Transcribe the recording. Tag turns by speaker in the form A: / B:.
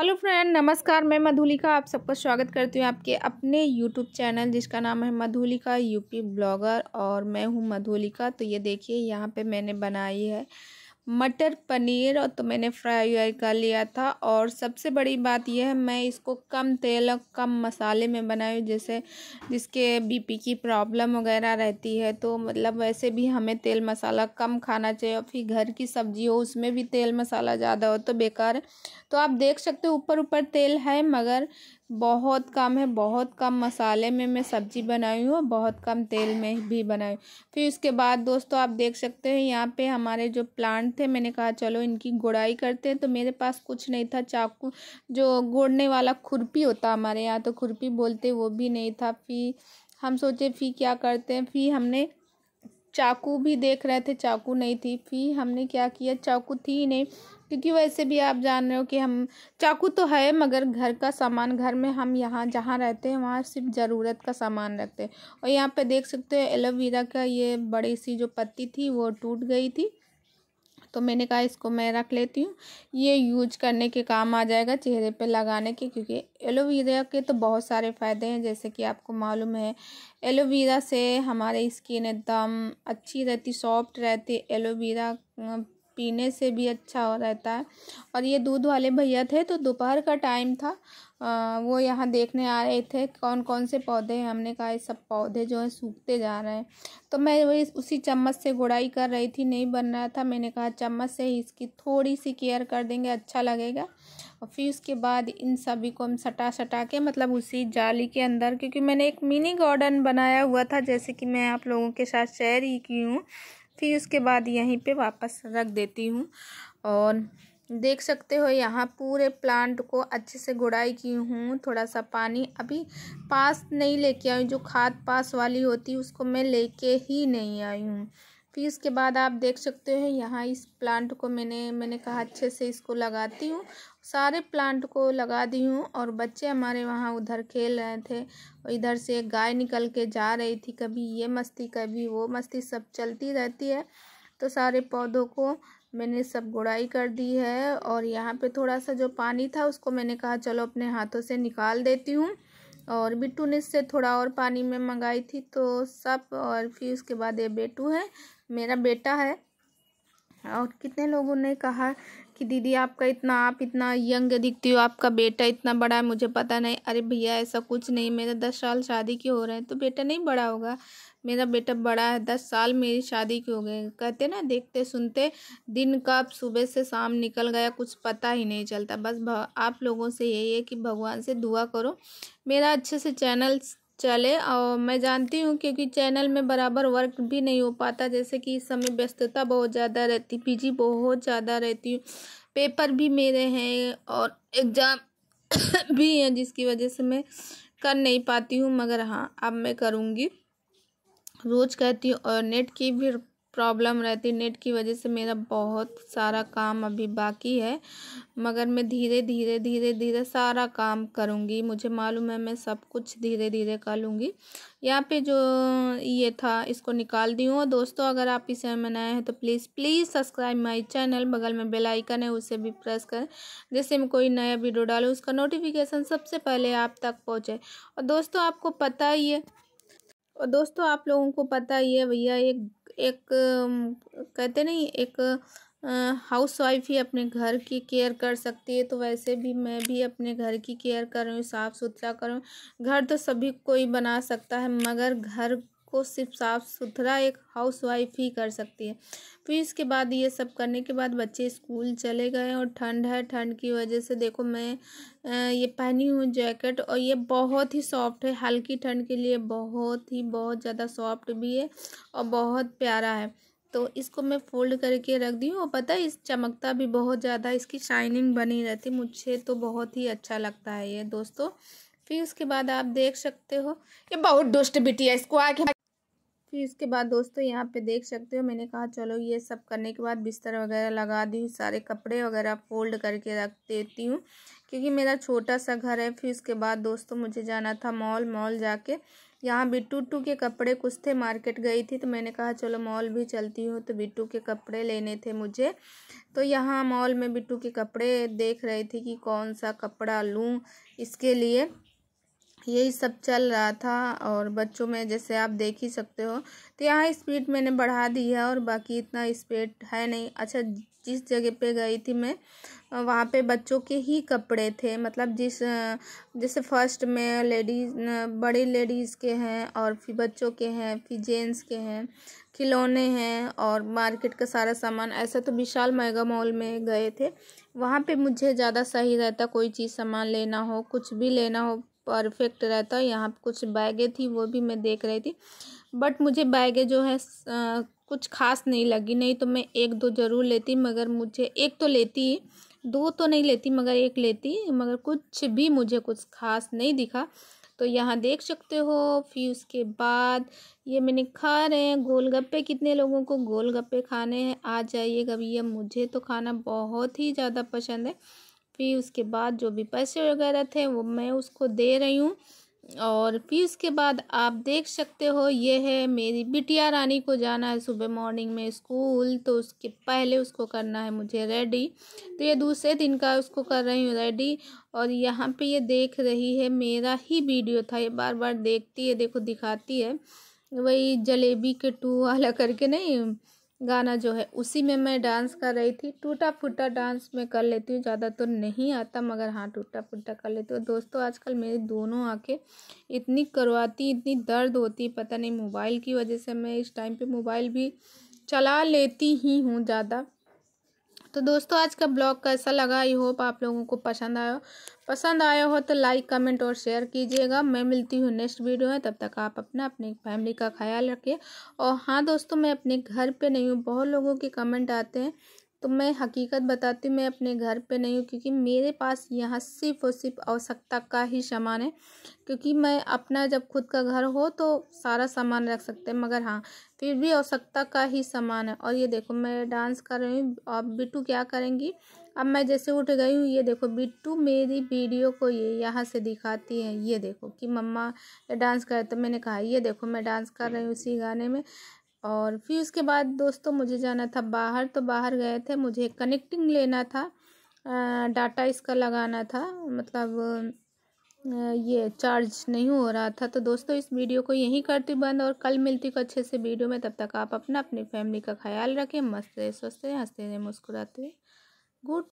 A: hello friend नमस्कार मैं मधुलिका आप सबका स्वागत करती हूँ आपके अपने यूट्यूब चैनल जिसका नाम है मधुलिका यूपी ब्लॉगर और मैं हूँ मधुलिका तो ये देखिए यहाँ पे मैंने बनाई है मटर पनीर और तो मैंने फ्राई वाई कर लिया था और सबसे बड़ी बात यह है मैं इसको कम तेल और कम मसाले में बनाई जैसे जिसके बीपी की प्रॉब्लम वगैरह रहती है तो मतलब वैसे भी हमें तेल मसाला कम खाना चाहिए और फिर घर की सब्ज़ी हो उसमें भी तेल मसाला ज़्यादा हो तो बेकार है तो आप देख सकते हो ऊपर ऊपर तेल है मगर बहुत कम है बहुत कम मसाले में मैं सब्ज़ी बनाई हूँ बहुत कम तेल में भी बनाई फिर उसके बाद दोस्तों आप देख सकते हैं यहाँ पे हमारे जो प्लांट थे मैंने कहा चलो इनकी गुड़ाई करते हैं तो मेरे पास कुछ नहीं था चाकू जो गोड़ने वाला खुरपी होता हमारे यहाँ तो खुरपी बोलते वो भी नहीं था फिर हम सोचे फिर क्या करते हैं फिर हमने चाकू भी देख रहे थे चाकू नहीं थी फिर हमने क्या किया चाकू थी नहीं क्योंकि वैसे भी आप जान रहे हो कि हम चाकू तो है मगर घर का सामान घर में हम यहाँ जहाँ रहते हैं वहाँ सिर्फ ज़रूरत का सामान रखते हैं और यहाँ पे देख सकते हो एलोवेरा का ये बड़ी सी जो पत्ती थी वो टूट गई थी तो मैंने कहा इसको मैं रख लेती हूँ ये यूज करने के काम आ जाएगा चेहरे पर लगाने के क्योंकि एलोवेरा के तो बहुत सारे फ़ायदे हैं जैसे कि आपको मालूम है एलोवेरा से हमारी स्किन एकदम अच्छी रहती सॉफ्ट रहती एलोवेरा पीने से भी अच्छा हो रहता है और ये दूध वाले भैया थे तो दोपहर का टाइम था आ, वो यहाँ देखने आ रहे थे कौन कौन से पौधे हैं हमने कहा ये सब पौधे जो हैं सूखते जा रहे हैं तो मैं वही उसी चम्मच से गुड़ाई कर रही थी नहीं बन रहा था मैंने कहा चम्मच से ही इसकी थोड़ी सी केयर कर देंगे अच्छा लगेगा और फिर उसके बाद इन सभी को हम सटा सटा के मतलब उसी जाली के अंदर क्योंकि मैंने एक मिनी गार्डन बनाया हुआ था जैसे कि मैं आप लोगों के साथ शेयर ही की हूँ फिर उसके बाद यहीं पे वापस रख देती हूँ और देख सकते हो यहाँ पूरे प्लांट को अच्छे से गुड़ाई की हूँ थोड़ा सा पानी अभी पास नहीं लेके आई जो खाद पास वाली होती उसको मैं लेके ही नहीं आई हूँ फिर इसके बाद आप देख सकते हैं यहाँ इस प्लांट को मैंने मैंने कहा अच्छे से इसको लगाती हूँ सारे प्लांट को लगा दी हूँ और बच्चे हमारे वहाँ उधर खेल रहे थे और इधर से गाय निकल के जा रही थी कभी ये मस्ती कभी वो मस्ती सब चलती रहती है तो सारे पौधों को मैंने सब गुड़ाई कर दी है और यहाँ पे थोड़ा सा जो पानी था उसको मैंने कहा चलो अपने हाथों से निकाल देती हूँ और बिट्टू ने इससे थोड़ा और पानी में मंगाई थी तो सब और फिर उसके बाद ये बेटू है मेरा बेटा है और कितने लोगों ने कहा कि दीदी आपका इतना आप इतना यंग दिखती हो आपका बेटा इतना बड़ा है मुझे पता नहीं अरे भैया ऐसा कुछ नहीं मेरा दस साल शादी की हो रहे हैं तो बेटा नहीं बड़ा होगा मेरा बेटा बड़ा है दस साल मेरी शादी की हो गए कहते ना देखते सुनते दिन कब सुबह से शाम निकल गया कुछ पता ही नहीं चलता बस आप लोगों से यही है कि भगवान से दुआ करो मेरा अच्छे से चैनल चले और मैं जानती हूँ क्योंकि चैनल में बराबर वर्क भी नहीं हो पाता जैसे कि इस समय व्यस्तता बहुत ज़्यादा रहती जी बहुत ज़्यादा रहती हूँ पेपर भी मेरे हैं और एग्ज़ाम भी हैं जिसकी वजह से मैं कर नहीं पाती हूँ मगर हाँ अब मैं करूँगी रोज़ कहती हूँ और नेट की भी प्रॉब्लम रहती नेट की वजह से मेरा बहुत सारा काम अभी बाकी है मगर मैं धीरे धीरे धीरे धीरे सारा काम करूँगी मुझे मालूम है मैं सब कुछ धीरे धीरे कर लूँगी यहाँ पे जो ये था इसको निकाल दी हूँ दोस्तों अगर आप इसे बनाए हैं तो please please subscribe my channel बगल में बेल आइकन है उसे भी प्रेस करें जैसे मैं कोई नया वीडियो डालूँ उसका नोटिफिकेशन सबसे पहले आप तक पहुँचे और दोस्तों आपको पता ही है और दोस्तों आप लोगों को पता ही है भैया एक एक कहते नहीं एक हाउस वाइफ ही अपने घर की केयर कर सकती है तो वैसे भी मैं भी अपने घर की केयर कर रही हूँ साफ़ सुथरा कर रही हूँ घर तो सभी कोई बना सकता है मगर घर को सिर्फ साफ सुथरा एक हाउस वाइफ ही कर सकती है फिर इसके बाद ये सब करने के बाद बच्चे स्कूल चले गए और ठंड है ठंड की वजह से देखो मैं ये पहनी हूँ जैकेट और ये बहुत ही सॉफ्ट है हल्की ठंड के लिए बहुत ही बहुत ज़्यादा सॉफ्ट भी है और बहुत प्यारा है तो इसको मैं फोल्ड करके रख दी हूँ और पता है इस चमकता भी बहुत ज़्यादा इसकी शाइनिंग बनी रहती मुझे तो बहुत ही अच्छा लगता है ये दोस्तों फिर उसके बाद आप देख सकते हो ये बहुत दुष्ट बिटिया इसको आके फिर इसके बाद दोस्तों यहाँ पे देख सकते हो मैंने कहा चलो ये सब करने के बाद बिस्तर वगैरह लगा दी सारे कपड़े वगैरह फोल्ड करके रख देती हूँ क्योंकि मेरा छोटा सा घर है फिर उसके बाद दोस्तों मुझे जाना था मॉल मॉल जाके यहाँ बिट्टू टू के कपड़े कुछ थे मार्केट गई थी तो मैंने कहा चलो मॉल भी चलती हूँ तो बिट्टू के कपड़े लेने थे मुझे तो यहाँ मॉल में बिट्टू के कपड़े देख रही थी कि कौन सा कपड़ा लूँ इसके लिए यही सब चल रहा था और बच्चों में जैसे आप देख ही सकते हो तो यहाँ स्पीड मैंने बढ़ा दी है और बाकी इतना स्पीड है नहीं अच्छा जिस जगह पे गई थी मैं वहाँ पे बच्चों के ही कपड़े थे मतलब जिस जैसे फर्स्ट में लेडीज़ बड़े लेडीज़ के हैं और फिर बच्चों के हैं फिर जेंट्स के हैं खिलौने हैं और मार्केट का सारा सामान ऐसा तो विशाल मेगा मॉल में गए थे वहाँ पे मुझे ज़्यादा सही रहता कोई चीज़ सामान लेना हो कुछ भी लेना हो परफेक्ट रहता है यहाँ कुछ बैगें थी वो भी मैं देख रही थी बट मुझे बैगें जो है आ, कुछ खास नहीं लगी नहीं तो मैं एक दो ज़रूर लेती मगर मुझे एक तो लेती दो तो नहीं लेती मगर एक लेती मगर कुछ भी मुझे कुछ खास नहीं दिखा तो यहाँ देख सकते हो फिर उसके बाद ये मैंने खा रहे हैं गोलगप्पे कितने लोगों को गोलगप्पे खाने हैं आ जाइएगा भैया मुझे तो खाना बहुत ही ज़्यादा पसंद है फिर उसके बाद जो भी पैसे वगैरह थे वो मैं उसको दे रही हूँ और फिर उसके बाद आप देख सकते हो ये है मेरी बिटिया रानी को जाना है सुबह मॉर्निंग में स्कूल तो उसके पहले उसको करना है मुझे रेडी तो ये दूसरे दिन का उसको कर रही हूँ रेडी और यहाँ पे ये देख रही है मेरा ही वीडियो था ये बार बार देखती है देखो दिखाती है वही जलेबी के टू वाला करके नहीं गाना जो है उसी में मैं डांस कर रही थी टूटा फूटा डांस मैं कर लेती हूँ ज़्यादा तो नहीं आता मगर हाँ टूटा फूटा कर लेती हूँ दोस्तों आजकल मेरी दोनों आंखें इतनी करवाती इतनी दर्द होती पता नहीं मोबाइल की वजह से मैं इस टाइम पे मोबाइल भी चला लेती ही हूँ ज़्यादा तो दोस्तों आज का ब्लॉग कैसा लगा आई होप आप लोगों को पसंद आया पसंद आया हो तो लाइक कमेंट और शेयर कीजिएगा मैं मिलती हूँ नेक्स्ट वीडियो में तब तक आप अपना अपनी फैमिली का ख्याल रखिए और हाँ दोस्तों मैं अपने घर पे नहीं हूँ बहुत लोगों के कमेंट आते हैं तो मैं हकीकत बताती हूँ मैं अपने घर पे नहीं हूँ क्योंकि मेरे पास यहाँ सिर्फ और सिर्फ आवश्यकता का ही सामान है क्योंकि मैं अपना जब खुद का घर हो तो सारा सामान रख सकते हैं मगर हाँ फिर भी आवश्यकता का ही सामान है और ये देखो मैं डांस कर रही हूँ और बिट्टू क्या करेंगी अब मैं जैसे उठ गई हूँ ये देखो बिट्टू मेरी वीडियो को ये यहाँ से दिखाती है ये देखो कि मम्मा डांस करे तो मैंने कहा ये देखो मैं डांस कर रही हूँ उसी गाने में और फिर उसके बाद दोस्तों मुझे जाना था बाहर तो बाहर गए थे मुझे कनेक्टिंग लेना था डाटा इसका लगाना था मतलब ये चार्ज नहीं हो रहा था तो दोस्तों इस वीडियो को यहीं करती बंद और कल मिलती हूँ अच्छे से वीडियो में तब तक आप अपना अपनी फैमिली का ख्याल रखें मस्त रहे स्वस्थ रहें हंसते रहें मुस्कुराते गुड